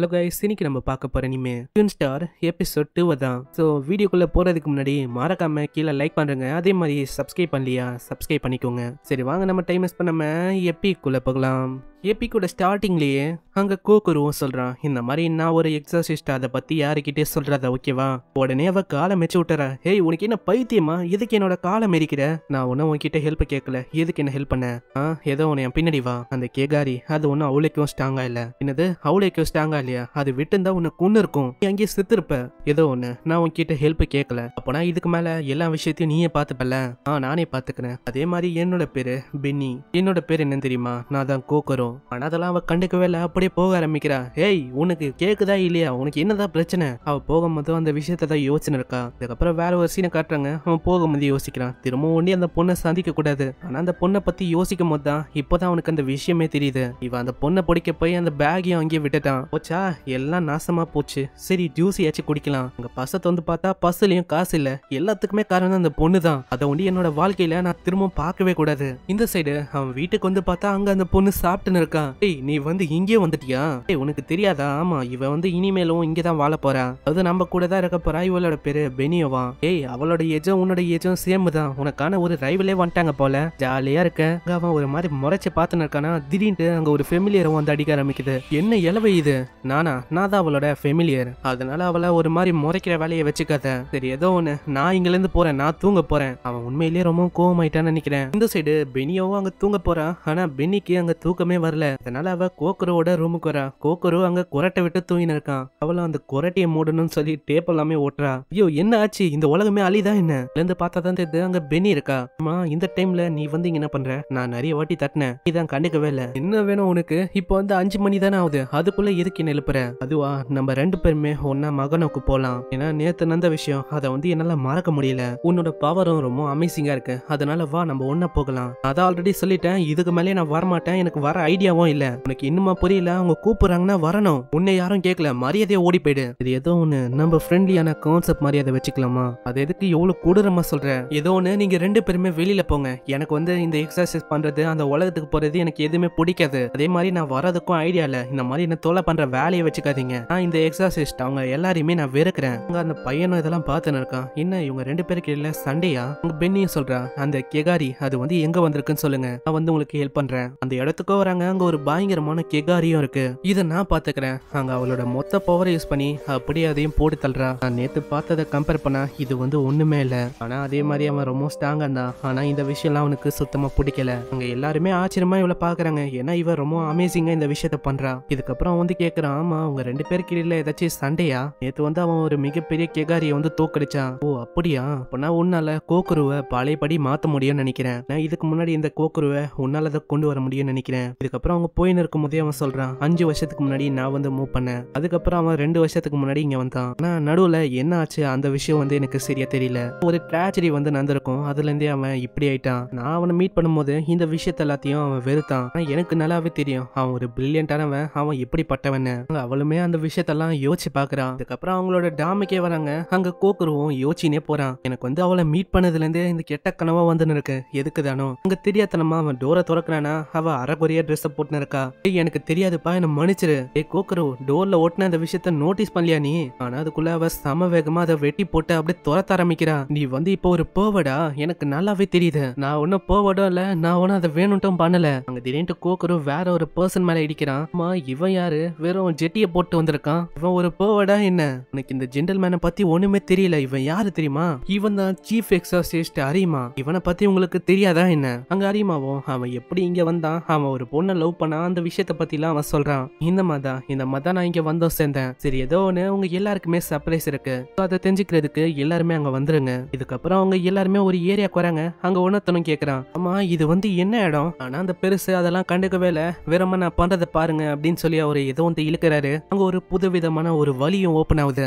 hello guys இன்னைக்கு நம்ம பார்க்க போற இனிமே டியூன் ஸ்டார் எபிசோட் டூ தான் ஸோ வீடியோக்குள்ளே போகிறதுக்கு முன்னாடி மறக்காம கீழே லைக் பண்ணுறங்க அதே மாதிரி சப்ஸ்கிரைப் பண்ணலையா சப்ஸ்கிரைப் பண்ணிக்கோங்க சரி வாங்க நம்ம டைம் வேஸ்ட் பண்ணாமல் எப்பிக்குள்ள போகலாம் எப்பிக்கோட ஸ்டார்டிங்லேயே அங்கே கோக்குருவும் சொல்கிறான் இந்த மாதிரி நான் ஒரு எக்ஸாசிஸ்ட் அதை பற்றி யாருக்கிட்டே சொல்கிறத ஓகேவா உடனே அவள் காலை மெச்சு விட்டுறா ஹேய் உனக்கு என்ன பைத்தியமா எதுக்கு என்னோட காலை மெரிக்கிற நான் ஒன்றும் உன்கிட்ட ஹெல்ப் கேட்கல எதுக்கு என்ன ஹெல்ப் பண்ண ஆ ஏதோ உன்னை என் பின்னாடி வா அந்த கேகாரி அது ஒன்றும் அவளுக்கும் ஸ்ட்ராங்காக இல்லை என்னது அவளைக்கும் ஸ்ட்ராங்காக இல்லையா அது விட்டுந்தா உன்னை கொண்டு இருக்கும் நீ அங்கேயே செத்துருப்ப ஏதோ ஒன்று நான் உன்கிட்ட ஹெல்ப் கேட்கல அப்போனா இதுக்கு மேலே எல்லா விஷயத்தையும் நீயே பார்த்துப்பல ஆ நானே பார்த்துக்கிறேன் அதே மாதிரி என்னோட பேர் பென்னி என்னோட பேர் என்னன்னு தெரியுமா நான் தான் கோக்கரும் ஆனா அதெல்லாம் அவ கண்டுக்கவே இல்லை அப்படியே போக ஆரம்பிக்கிறா ஹேய் உனக்கு கேக்குதா இல்லையா உனக்கு என்னதான் பிரச்சனை அவ போகும்போது அந்த விஷயத்த தான் யோசனை இருக்கா அதுக்கப்புறம் வேற ஒரு சீனை காட்டுறாங்க அவன் போகும்போது யோசிக்கிறான் திரும்ப ஒண்டி அந்த பொண்ணை சந்திக்க கூடாது ஆனா அந்த பொண்ணை பத்தி யோசிக்கும் போது தான் இப்போதான் அவனுக்கு அந்த விஷயமே தெரியுது இவன் அந்த பொண்ணை பிடிக்க போய் அந்த பேக்கையும் அங்கேயே விட்டுட்டான் போச்சா எல்லாம் நாசமா போச்சு சரி ஜூஸியாச்சும் குடிக்கலாம் அங்க பசத்தை வந்து பார்த்தா பசுலயும் காசு இல்ல எல்லாத்துக்குமே காரணம் அந்த பொண்ணு தான் அதை ஒண்டி என்னோட வாழ்க்கையில நான் திரும்ப பார்க்கவே கூடாது இந்த சைடு அவன் வீட்டுக்கு வந்து பார்த்தா அங்க அந்த பொண்ணு சாப்பிட்டு இருக்கான் ஏய் நீ வந்து இங்கே வந்துட்டியா ஏய் உனக்கு தெரியாதா ஆமா இவ வந்து இனிமேலும் இங்கே தான் வாழ போறா அது நம்ம கூட தான் இருக்க போறா இவளோட பேரு பெனியோவா ஏய் அவளோட ஏஜும் உன்னோட ஏஜும் சேம் தான் உனக்கான ஒரு ரைவலே வந்துட்டாங்க போல ஜாலியா இருக்க அவன் ஒரு மாதிரி முறைச்சு பார்த்துன்னு திடீர்னு அங்க ஒரு ஃபெமிலியரும் வந்து அடிக்க ஆரம்பிக்குது என்ன இலவை இது நானா நான் தான் அவளோட ஃபெமிலியர் அதனால அவளை ஒரு மாதிரி முறைக்கிற வேலையை வச்சுக்காத சரி ஏதோ ஒன்னு நான் இருந்து போறேன் நான் தூங்க போறேன் அவன் உண்மையிலேயே ரொம்ப கோவமாயிட்டான்னு நினைக்கிறேன் இந்த சைடு பெனியாவும் அங்க தூங்க போறான் ஆனா பெனிக்கு அங்க தூக்கமே வர வரல அதனால அவ கோக்குரோட ரூமுக்கு வரா கோக்குரோ அங்க குரட்டை விட்டு தூங்கினு இருக்கான் அவளும் அந்த குரட்டையை மூடணும்னு சொல்லி டேப் எல்லாமே ஓட்டுறா ஐயோ என்ன ஆச்சு இந்த உலகமே அழிதா என்ன இருந்து பார்த்தா தான் தெரியுது அங்க பெனி இருக்கா அம்மா இந்த டைம்ல நீ வந்து என்ன பண்ற நான் நிறைய வாட்டி தட்டினேன் இதான் கண்டுக்கவே இல்ல என்ன வேணும் உனக்கு இப்போ வந்து அஞ்சு மணி தானே ஆகுது அதுக்குள்ள எதுக்கு என்ன எழுப்புற அதுவா நம்ம ரெண்டு பேருமே ஒன்னா மகனுக்கு போலாம் ஏன்னா நேத்து நடந்த விஷயம் அதை வந்து என்னால மறக்க முடியல உன்னோட பவரும் ரொம்ப அமேசிங்கா இருக்கு அதனால வா நம்ம ஒன்னா போகலாம் அதான் ஆல்ரெடி சொல்லிட்டேன் இதுக்கு மேலே நான் வரமாட்டேன் எனக்கு வர ஐடியா ஐடியாவும் இல்ல உனக்கு இன்னுமா புரியல அவங்க கூப்பிடுறாங்கன்னா வரணும் உன்னை யாரும் கேட்கல மரியாதையை ஓடி போயிடு இது ஏதோ ஒண்ணு நம்ம ஃப்ரெண்ட்லியான கான்செப்ட் மரியாதை வச்சுக்கலாமா அது எதுக்கு எவ்வளவு கொடூரமா சொல்ற ஏதோ ஒண்ணு நீங்க ரெண்டு பேருமே வெளியில போங்க எனக்கு வந்து இந்த எக்ஸசைஸ் பண்றது அந்த உலகத்துக்கு போறது எனக்கு எதுவுமே பிடிக்காது அதே மாதிரி நான் வரதுக்கும் ஐடியா இல்ல இந்த மாதிரி என்ன தொலை பண்ற வேலையை வச்சுக்காதீங்க நான் இந்த எக்ஸசைஸ் அவங்க எல்லாரையுமே நான் வெறுக்கிறேன் அவங்க அந்த பையனும் இதெல்லாம் பார்த்துன்னு இருக்கான் என்ன இவங்க ரெண்டு பேருக்கு இல்ல சண்டையா உங்க பெண்ணையும் சொல்றா அந்த கெகாரி அது வந்து எங்க வந்திருக்குன்னு சொல்லுங்க நான் வந்து உங்களுக்கு ஹெல்ப் பண்றேன் அந்த இடத்துக்கும் வராங்க அங்க ஒரு பயங்கரமான கெகாரியும் இருக்கு இதை நான் பாத்துக்கிறேன் அங்க அவளோட மொத்த பவரை யூஸ் பண்ணி அப்படியே அதையும் போட்டு தள்ளுறா நான் நேத்து பார்த்ததை கம்பேர் பண்ணா இது வந்து ஒண்ணுமே இல்ல ஆனா அதே மாதிரி அவன் ரொம்ப ஸ்ட்ராங்கா இருந்தான் ஆனா இந்த விஷயம்லாம் அவனுக்கு சுத்தமா பிடிக்கல அங்க எல்லாருமே ஆச்சரியமா இவளை பாக்குறாங்க ஏன்னா இவன் ரொம்ப அமேசிங்கா இந்த விஷயத்த பண்றா இதுக்கப்புறம் வந்து கேக்குறான் ஆமா அவங்க ரெண்டு பேருக்கு இடையில ஏதாச்சும் சண்டையா நேத்து வந்து அவன் ஒரு மிகப்பெரிய கெகாரியை வந்து தோக்கடிச்சான் ஓ அப்படியா அப்படின்னா உன்னால கோக்குருவை பழையபடி மாத்த முடியும்னு நினைக்கிறேன் நான் இதுக்கு முன்னாடி இந்த கோக்குருவை உன்னால அதை கொண்டு வர முடியும்னு நினைக்கிறேன் இதுக்கப்புறம் அதுக்கப்புறம் அவங்க போயின்னு இருக்கும் போதே அவன் சொல்கிறான் அஞ்சு வருஷத்துக்கு முன்னாடி நான் வந்து மூவ் பண்ணேன் அதுக்கப்புறம் அவன் ரெண்டு வருஷத்துக்கு முன்னாடி இங்கே வந்தான் ஆனால் நடுவில் என்ன ஆச்சு அந்த விஷயம் வந்து எனக்கு சரியா தெரியல ஒரு ட்ராஜடி வந்து நடந்திருக்கும் அதுலேருந்தே அவன் இப்படி ஆயிட்டான் நான் அவனை மீட் பண்ணும்போது இந்த விஷயத்த எல்லாத்தையும் அவன் வெறுத்தான் ஆனால் எனக்கு நல்லாவே தெரியும் அவன் ஒரு பிரில்லியன்டானவன் அவன் பட்டவன் அவளுமே அந்த விஷயத்தெல்லாம் யோசிச்சு பாக்குறான் அதுக்கப்புறம் அவங்களோட டாமுக்கே வராங்க அங்கே கோக்குருவும் யோசிச்சுனே போறான் எனக்கு வந்து அவளை மீட் பண்ணதுலேருந்தே இந்த கெட்ட கனவாக வந்து இருக்கு எதுக்கு தானோ தெரியாதனமா அவன் டோரை திறக்கிறானா அவள் அரைக்குறையா ட்ரெஸ் கையெழுத்த இருக்கா எனக்கு தெரியாதுப்பா என்ன மன்னிச்சிரு ஏ கோக்கரோ டோர்ல ஓட்டின அந்த விஷயத்த நோட்டீஸ் பண்ணலியா நீ ஆனா அதுக்குள்ள அவ சம வேகமா அதை வெட்டி போட்டு அப்படியே துரத்த ஆரம்பிக்கிறா நீ வந்து இப்போ ஒரு பேவடா எனக்கு நல்லாவே தெரியுது நான் ஒன்னும் பேவடும் இல்ல நான் ஒன்னும் அதை வேணும்ட்டும் பண்ணல அங்க திடீர்னு கோக்கரோ வேற ஒரு பர்சன் மேல இடிக்கிறான் அம்மா இவன் யாரு வெறும் ஜெட்டிய போட்டு வந்திருக்கான் இவன் ஒரு பேவடா என்ன உனக்கு இந்த ஜென்டல்மேனை பத்தி ஒண்ணுமே தெரியல இவன் யாரு தெரியுமா இவன் தான் சீஃப் எக்ஸாசிஸ்ட் அரியுமா இவனை பத்தி உங்களுக்கு தெரியாதா என்ன அங்க அரிமாவும் அவன் எப்படி இங்க வந்தான் அவன் ஒரு பொண்ணு பொண்ணை லவ் பண்ண அந்த விஷயத்தை பத்திலாம் அவன் சொல்றான் இந்த மாதா இந்த மாதா நான் இங்க வந்தோம் சேர்ந்தேன் சரி ஏதோ ஒன்னு உங்க எல்லாருக்குமே சர்ப்ரைஸ் இருக்கு அதை தெரிஞ்சுக்கிறதுக்கு எல்லாருமே அங்க வந்துருங்க இதுக்கப்புறம் அவங்க எல்லாருமே ஒரு ஏரியாக்கு வராங்க அங்க உணர்த்தணும் கேக்குறான் ஆமா இது வந்து என்ன இடம் ஆனா அந்த பெருசு அதெல்லாம் கண்டுக்கவே இல்லை வேறமா நான் பண்றதை பாருங்க அப்படின்னு சொல்லி அவர் ஏதோ வந்து இழுக்கிறாரு அங்க ஒரு புது விதமான ஒரு வழியும் ஓபன் ஆகுது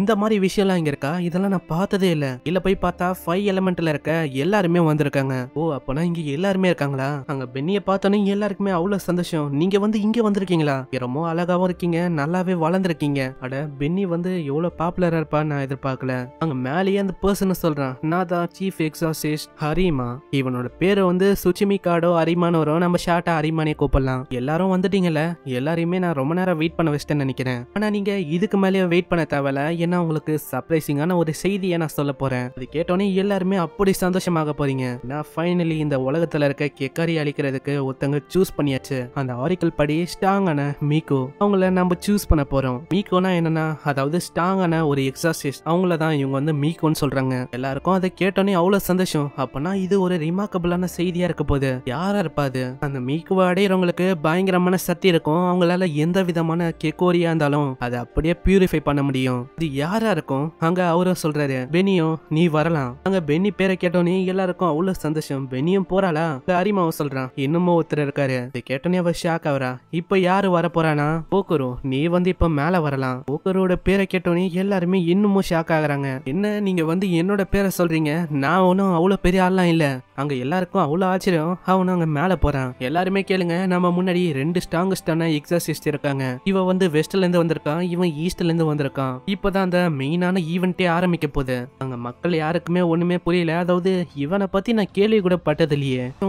இந்த மாதிரி விஷயம் எல்லாம் இங்க இருக்கா இதெல்லாம் நான் பார்த்ததே இல்ல இல்ல போய் பார்த்தா ஃபைவ் எலமெண்ட்ல இருக்க எல்லாருமே வந்திருக்காங்க ஓ அப்பனா இங்க எல்லாருமே இருக்காங்களா அங்க பெண்ணிய பார்த்தோன்னே எல்லாருக்குமே அவ்வளோ சந்தோஷம் நீங்கள் வந்து இங்கே வந்திருக்கீங்களா ரொம்ப அழகாகவும் இருக்கீங்க நல்லாவே வளர்ந்துருக்கீங்க அட பென்னி வந்து எவ்வளோ பாப்புலராக இருப்பா நான் எதிர்பார்க்கல அங்கே மேலேயே அந்த பர்சன் சொல்கிறான் நான் தான் சீஃப் எக்ஸாசிஸ்ட் ஹரிமா இவனோட பேரை வந்து சுச்சிமி காடோ அரிமான்னு வரும் நம்ம ஷார்ட்டாக அரிமானே கூப்பிடலாம் எல்லாரும் வந்துட்டீங்கல்ல எல்லாரையுமே நான் ரொம்ப நேரம் வெயிட் பண்ண வச்சிட்டேன்னு நினைக்கிறேன் ஆனால் நீங்கள் இதுக்கு மேலேயே வெயிட் பண்ண தேவையில்ல ஏன்னா உங்களுக்கு சர்ப்ரைசிங்கான ஒரு செய்தியை நான் சொல்ல போகிறேன் அது கேட்டோன்னே எல்லாருமே அப்படி சந்தோஷமாக போகிறீங்க நான் ஃபைனலி இந்த உலகத்தில் இருக்க கெக்காரி அழிக்கிறதுக்கு ஒருத்தங்க சூஸ் பண்ணி பண்ணியாச்சு அந்த ஆரிக்கல் படி ஸ்ட்ராங்கான மீகோ அவங்கள நம்ம சூஸ் பண்ண போறோம் மீகோனா என்னன்னா அதாவது ஸ்ட்ராங்கான ஒரு எக்ஸாசிஸ்ட் அவங்கள தான் இவங்க வந்து மீகோன்னு சொல்றாங்க எல்லாருக்கும் அதை கேட்டோன்னே அவ்வளவு சந்தோஷம் அப்பனா இது ஒரு ரிமார்க்கபிளான செய்தியா இருக்க போகுது யாரா இருப்பாது அந்த மீக்குவை அடையிறவங்களுக்கு பயங்கரமான சக்தி இருக்கும் அவங்களால எந்த விதமான கெக்கோரியா இருந்தாலும் அதை அப்படியே பியூரிஃபை பண்ண முடியும் இது யாரா இருக்கும் அங்க அவரும் சொல்றாரு பெனியும் நீ வரலாம் அங்க பெனி பேரை கேட்டோன்னே எல்லாருக்கும் அவ்வளவு சந்தோஷம் பெனியும் போறாளா அரிமாவும் சொல்றான் இன்னமும் ஒருத்தர் இருக்காரு கேட்டோன்னே அவ ஷாக் ஆவரா இப்ப யாரு வர போறானா போக்கரோ நீ வந்து இப்ப மேல வரலாம் போக்கரோட பேரை கேட்டோன்னே எல்லாருமே இன்னமும் ஷாக் ஆகுறாங்க என்ன நீங்க வந்து என்னோட பேரை சொல்றீங்க நான் ஒன்றும் அவ்வளோ பெரிய ஆள்லாம் இல்லை அங்கே எல்லாருக்கும் அவ்வளோ ஆச்சரியம் அவனு அங்கே மேலே போகிறான் எல்லாருமே கேளுங்க நம்ம முன்னாடி ரெண்டு ஸ்ட்ராங்கஸ்டான எக்ஸாசிஸ்ட் இருக்காங்க இவன் வந்து வெஸ்ட்லேருந்து வந்திருக்கான் இவன் ஈஸ்ட்லேருந்து வந்திருக்கான் இப்போ தான் அந்த மெயினான ஈவெண்ட்டே ஆரம்பிக்க போகுது அங்கே மக்கள் யாருக்குமே ஒன்றுமே புரியல அதாவது இவனை பற்றி நான் கேள்வி கூட பட்டது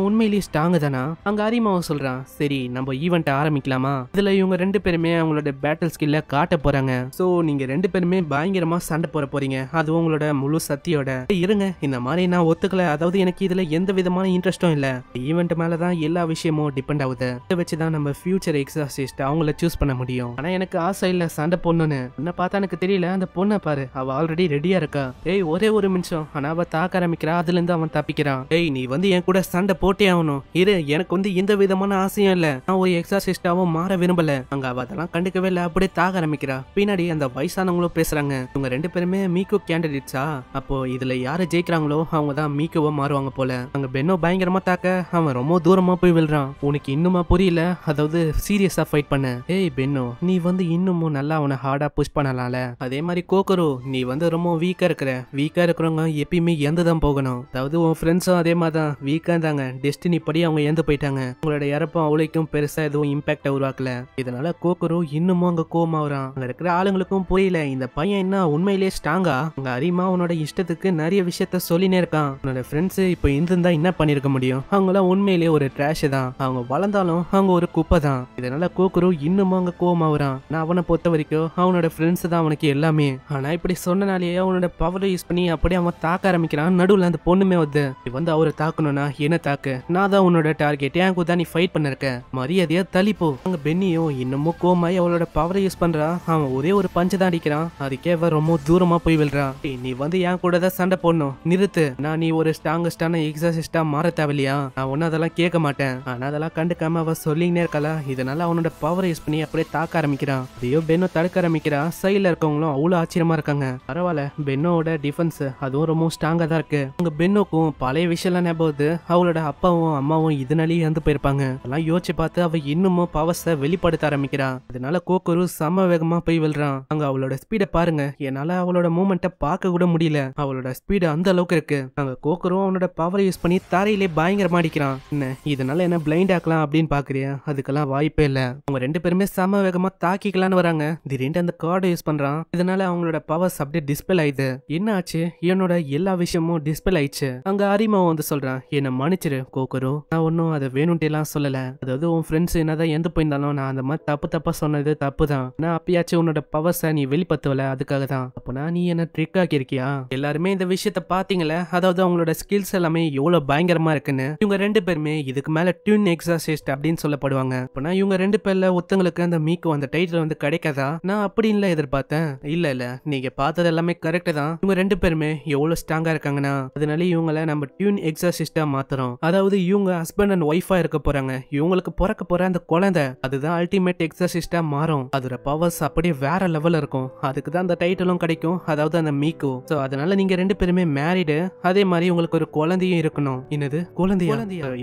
உண்மையிலேயே ஸ்ட்ராங்கு தானா அங்கே அரிமாவை சொல்கிறான் சரி நம்ம ஈவெண்ட் ஆரம்பிக்கலாமா இதுல இவங்க ரெண்டு பேருமே அவங்களோட பேட்டில் ஸ்கில்ல காட்ட போறாங்க ஸோ நீங்க ரெண்டு பேருமே பயங்கரமா சண்டை போட போறீங்க அது உங்களோட முழு சத்தியோட இருங்க இந்த மாதிரி நான் ஒத்துக்கல அதாவது எனக்கு இதுல எந்த விதமான இன்ட்ரெஸ்டும் இல்ல ஈவெண்ட் மேலதான் எல்லா விஷயமும் டிபெண்ட் ஆகுது இதை வச்சுதான் நம்ம ஃபியூச்சர் எக்ஸாசிஸ்ட் அவங்கள சூஸ் பண்ண முடியும் ஆனா எனக்கு ஆசை இல்ல சண்டை பொண்ணுன்னு என்ன பார்த்தா எனக்கு தெரியல அந்த பொண்ணை பாரு அவ ஆல்ரெடி ரெடியா இருக்கா ஏய் ஒரே ஒரு நிமிஷம் ஆனா அவ தாக்க ஆரம்பிக்கிறா அதுல இருந்து அவன் தப்பிக்கிறான் ஏய் நீ வந்து என் கூட சண்டை போட்டே ஆகணும் இரு எனக்கு வந்து எந்த விதமான ஆசை அவசியம் இல்ல நான் ஒரு எக்ஸாசிஸ்டாவும் மாற விரும்பல அங்க அவ அதெல்லாம் கண்டுக்கவே இல்ல அப்படியே தாக ஆரம்பிக்கிறா பின்னாடி அந்த வயசானவங்களும் பேசுறாங்க இவங்க ரெண்டு பேருமே மீக்கோ கேண்டிடேட்ஸா அப்போ இதுல யாரு ஜெயிக்கிறாங்களோ அவங்க தான் மீக்கோவா மாறுவாங்க போல அங்க பென்னோ பயங்கரமா தாக்க அவன் ரொம்ப தூரமா போய் விழுறான் உனக்கு இன்னுமா புரியல அதாவது சீரியஸா ஃபைட் பண்ண ஏய் பென்னோ நீ வந்து இன்னமும் நல்லா அவனை ஹார்டா புஷ் பண்ணலாம்ல அதே மாதிரி கோக்கரோ நீ வந்து ரொம்ப வீக்கா இருக்கிற வீக்கா இருக்கிறவங்க எப்பயுமே எந்த தான் போகணும் அதாவது உன் ஃப்ரெண்ட்ஸும் அதே மாதிரி தான் வீக்கா இருந்தாங்க டெஸ்டினி படி அவங்க எந்த போயிட்டாங்க உங்களோட இறப்ப அவளைக்கும் பெருசாக எதுவும் இம்பாக்டை உருவாக்கல இதனால கோக்கரோ இன்னமும் அங்கே கோமாவறான் அங்கே இருக்கிற ஆளுங்களுக்கும் புரியல இந்த பையன் என்ன உண்மையிலே ஸ்ட்ராங்கா அங்க அரிமா அவனோட இஷ்டத்துக்கு நிறைய விஷயத்த சொல்லினே இருக்கான் அவனோட ஃப்ரெண்ட்ஸ் இப்போ இருந்திருந்தா என்ன பண்ணிருக்க முடியும் அவங்களாம் உண்மையிலேயே ஒரு ட்ராஷ் தான் அவங்க வளர்ந்தாலும் அவங்க ஒரு குப்பை தான் இதனால கோக்கரோ இன்னமும் அங்கே கோமாவறான் நான் அவனை பொறுத்த வரைக்கும் அவனோட ஃப்ரெண்ட்ஸ் தான் அவனுக்கு எல்லாமே ஆனால் இப்படி சொன்னனாலேயே அவனோட பவரை யூஸ் பண்ணி அப்படியே அவன் தாக்க ஆரம்பிக்கிறான் நடுவில் அந்த பொண்ணுமே வந்து வந்து அவரை தாக்கணும்னா என்ன தாக்கு நான் தான் உன்னோட டார்கெட் என் கூட நீ ஃபைட் பண்ண இருக்கேன் மரியாதையா தள்ளிப்போ அங்க பென்னியும் இன்னமும் கோமாய் அவளோட பவரை யூஸ் பண்றா அவன் ஒரே ஒரு பஞ்சு தான் அடிக்கிறான் அதுக்கே அவன் ரொம்ப தூரமா போய் விழுறான் நீ வந்து என் கூட தான் சண்டை போடணும் நிறுத்து நான் நீ ஒரு ஸ்ட்ராங்கஸ்டான எக்ஸாசிஸ்டா மாற தேவையில்லையா நான் ஒன்னும் அதெல்லாம் கேட்க மாட்டேன் ஆனா அதெல்லாம் கண்டுக்காம அவ சொல்லிங்கன்னே இருக்கல இதனால அவனோட பவரை யூஸ் பண்ணி அப்படியே தாக்க ஆரம்பிக்கிறான் அதையோ பென்னோ தடுக்க ஆரம்பிக்கிறா சைடுல இருக்கவங்களும் அவ்வளவு ஆச்சரியமா இருக்காங்க பரவாயில்ல பென்னோட டிஃபென்ஸ் அதுவும் ரொம்ப ஸ்ட்ராங்கா தான் இருக்கு அங்கே பெண்ணுக்கும் பழைய விஷயம்லாம் ஞாபகம் அவளோட அப்பாவும் அம்மாவும் இதனாலேயே இறந்து போயிருப்பாங்க இதெல்லாம் யோசிச்சு பார்த்து அவ இன்னமும் பவர்ஸை வெளிப்படுத்த ஆரம்பிக்கிறான் இதனால கோக்குரு சம வேகமா போய் விழுறான் அங்க அவளோட ஸ்பீடை பாருங்க என்னால அவளோட மூமெண்ட்டை பார்க்க கூட முடியல அவளோட ஸ்பீடு அந்த அளவுக்கு இருக்கு அங்க கோக்கரும் அவனோட பவர் யூஸ் பண்ணி தரையிலே பயங்கரமா அடிக்கிறான் என்ன இதனால என்ன பிளைண்ட் ஆக்கலாம் அப்படின்னு பாக்குறியா அதுக்கெல்லாம் வாய்ப்பே இல்ல அவங்க ரெண்டு பேருமே சம வேகமா தாக்கிக்கலாம்னு வராங்க திடீர்னு அந்த கார்டை யூஸ் பண்றான் இதனால அவங்களோட பவர்ஸ் அப்படியே டிஸ்பிளே ஆயிடுது என்ன ஆச்சு இவனோட எல்லா விஷயமும் டிஸ்பிளே ஆயிடுச்சு அங்க அரிமாவும் வந்து சொல்றான் என்ன மன்னிச்சிரு கோக்குரு நான் ஒன்னும் அதை வேணும்ட்டு எல்லாம் சொல்லல அதாவது உன் ஃப்ரெண்ட்ஸ் என்னதான் எந்த போயிருந்தாலும் நான் அந்த மாதிரி தப்பு தப்பா சொன்னது தப்பு தான் நான் அப்பயாச்சும் உன்னோட பவர்ஸை நீ வெளிப்படுத்தல அதுக்காக தான் அப்போனா நீ என்ன ட்ரிக் ஆக்கியிருக்கியா எல்லாருமே இந்த விஷயத்த பாத்தீங்களே அதாவது அவங்களோட ஸ்கில்ஸ் எல்லாமே எவ்வளவு பயங்கரமா இருக்குன்னு இவங்க ரெண்டு பேருமே இதுக்கு மேல டியூன் எக்ஸாசிஸ்ட் அப்படின்னு சொல்லப்படுவாங்க அப்பனா இவங்க ரெண்டு பேர்ல ஒருத்தங்களுக்கு அந்த மீக்கு அந்த டைட்டில் வந்து கிடைக்காதா நான் அப்படி எதிர்பார்த்தேன் இல்ல இல்ல நீங்க பார்த்தது எல்லாமே கரெக்ட் தான் இவங்க ரெண்டு பேருமே எவ்வளவு ஸ்ட்ராங்கா இருக்காங்கன்னா அதனால இவங்கள நம்ம டியூன் எக்ஸாசிஸ்டா மாத்துறோம் அதாவது இவங்க ஹஸ்பண்ட் அண்ட் ஒய்ஃபா இருக்க போறாங்க இவங்களுக்கு பிறக்க போற அந்த குழந்தை அதுதான் அல்டிமேட் எக்ஸசிஸ்டா மாறும் அதோட பவர்ஸ் அப்படியே வேற லெவல் இருக்கும் அதுக்கு தான் அந்த டைட்டிலும் கிடைக்கும் அதாவது அந்த மீக்கு ஸோ அதனால நீங்க ரெண்டு பேருமே மேரிடு அதே மாதிரி உங்களுக்கு ஒரு குழந்தையும் இருக்கணும் என்னது குழந்தையா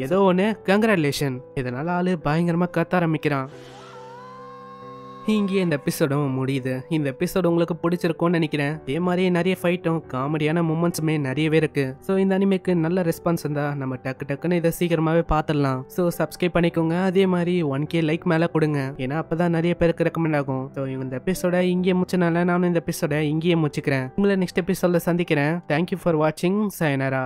ஏதோ ஒன்று கங்க்ராச்சுலேஷன் இதனால ஆளு பயங்கரமா கத்த ஆரம்பிக்கிறான் இங்கே இந்த எபிசோடும் முடியுது இந்த எபிசோடு உங்களுக்கு பிடிச்சிருக்கும்னு நினைக்கிறேன் அதே மாதிரியே நிறைய ஃபைட்டும் காமெடியான மூமெண்ட்ஸுமே நிறையவே இருக்கு ஸோ இந்த அனிமேக்கு நல்ல ரெஸ்பான்ஸ் இருந்தா நம்ம டக்கு டக்குன்னு இதை சீக்கிரமாவே பார்த்துடலாம் ஸோ சப்ஸ்கிரைப் பண்ணிக்கோங்க அதே மாதிரி ஒன் கே லைக் மேலே கொடுங்க ஏன்னா அப்பதான் நிறைய பேருக்கு ரெக்கமெண்ட் ஆகும் ஸோ இந்த எபிசோட இங்கே முடிச்சனால நானும் இந்த எபிசோட இங்கேயே முடிச்சுக்கிறேன் உங்களை நெக்ஸ்ட் எபிசோட சந்திக்கிறேன் தேங்க்யூ ஃபார் வாட்சிங் சயனரா